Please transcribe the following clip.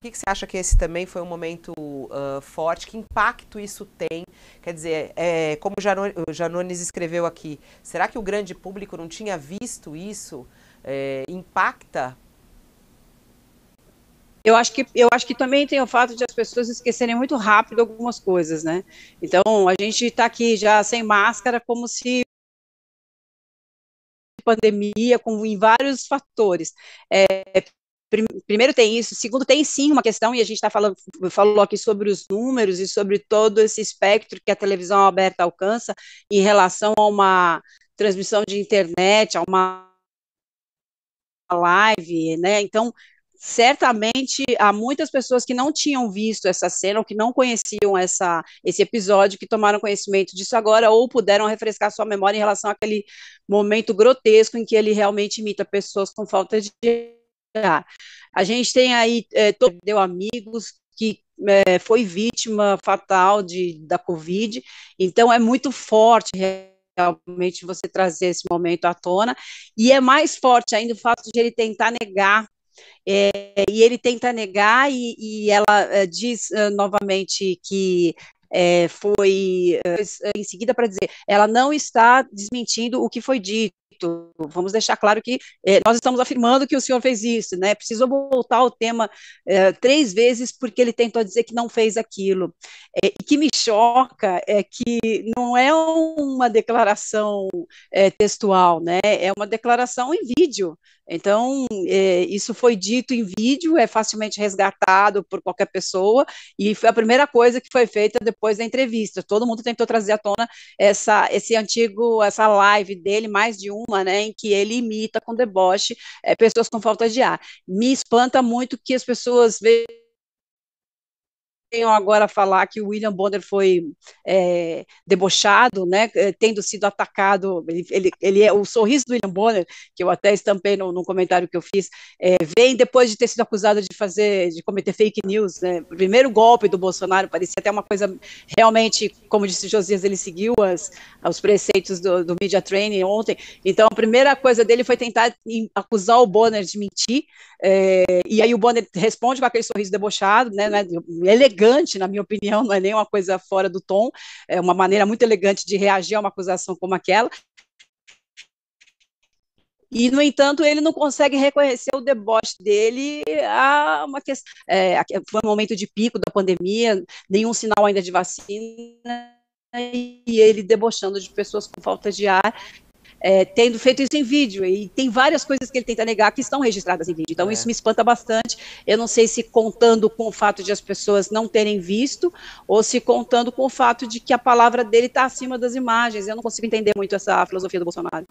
O que, que, você acha que esse também foi um momento uh, forte? Que impacto isso tem? Quer dizer, é, como o Janones escreveu aqui, será que o grande público não tinha visto isso? É, impacta? Eu acho, que, eu acho que também tem o fato de as pessoas esquecerem muito rápido algumas coisas, né? Então, a gente está aqui já sem máscara, como se pandemia, com em vários fatores. É, primeiro tem isso, segundo tem sim uma questão, e a gente está falando, falou aqui sobre os números e sobre todo esse espectro que a televisão aberta alcança em relação a uma transmissão de internet, a uma live, né? Então, certamente há muitas pessoas que não tinham visto essa cena ou que não conheciam essa, esse episódio, que tomaram conhecimento disso agora ou puderam refrescar sua memória em relação àquele momento grotesco em que ele realmente imita pessoas com falta de Tá. A gente tem aí, é, eh, deu amigos que é, foi vítima fatal de, da Covid, então é muito forte realmente você trazer esse momento à tona, e é mais forte ainda o fato de ele tentar negar é, e ele tenta negar e, e ela é, diz novamente que é, foi é, é, em seguida para dizer, ela não está desmentindo o que foi dito. Vamos deixar claro que é, nós estamos afirmando que o senhor fez isso, né? Precisou voltar ao tema três vezes porque ele tentou dizer que não fez aquilo. É, e que me choca é que não é uma declaração textual, né? É uma declaração em vídeo. Então, isso foi dito em vídeo, é facilmente resgatado por qualquer pessoa, e foi a primeira coisa que foi feita depois depois da entrevista. Todo mundo tentou trazer à tona essa, esse antigo, essa live dele, mais de uma, né, em que ele imita com deboche é, pessoas com falta de ar. Me espanta muito que as pessoas vejam venham agora falar que o William Bonner foi é, debochado, né, é, tendo sido atacado, ele, ele, ele, é o sorriso do William Bonner, que eu até estampei no, no comentário que eu fiz, é, vem depois de ter sido acusado de fazer, de cometer fake news, né, primeiro golpe do Bolsonaro, parecia até uma coisa realmente, como disse Josias, ele seguiu as, os preceitos do, do media training ontem, então a primeira coisa dele foi tentar acusar o Bonner de mentir, é, e aí o Bonner responde com aquele sorriso debochado, né, né elegante, é elegante, na minha opinião, não é nem uma coisa fora do tom, é uma maneira muito elegante de reagir a uma acusação como aquela. E, no entanto, ele não consegue reconhecer o deboche dele a uma questão. É, foi um momento de pico da pandemia, nenhum sinal ainda de vacina, e ele debochando de pessoas com falta de ar é, tendo feito isso em vídeo. E tem várias coisas que ele tenta negar que estão registradas em vídeo. Então, é. isso me espanta bastante. Eu não sei se contando com o fato de as pessoas não terem visto, ou se contando com o fato de que a palavra dele está acima das imagens. Eu não consigo entender muito essa filosofia do Bolsonaro.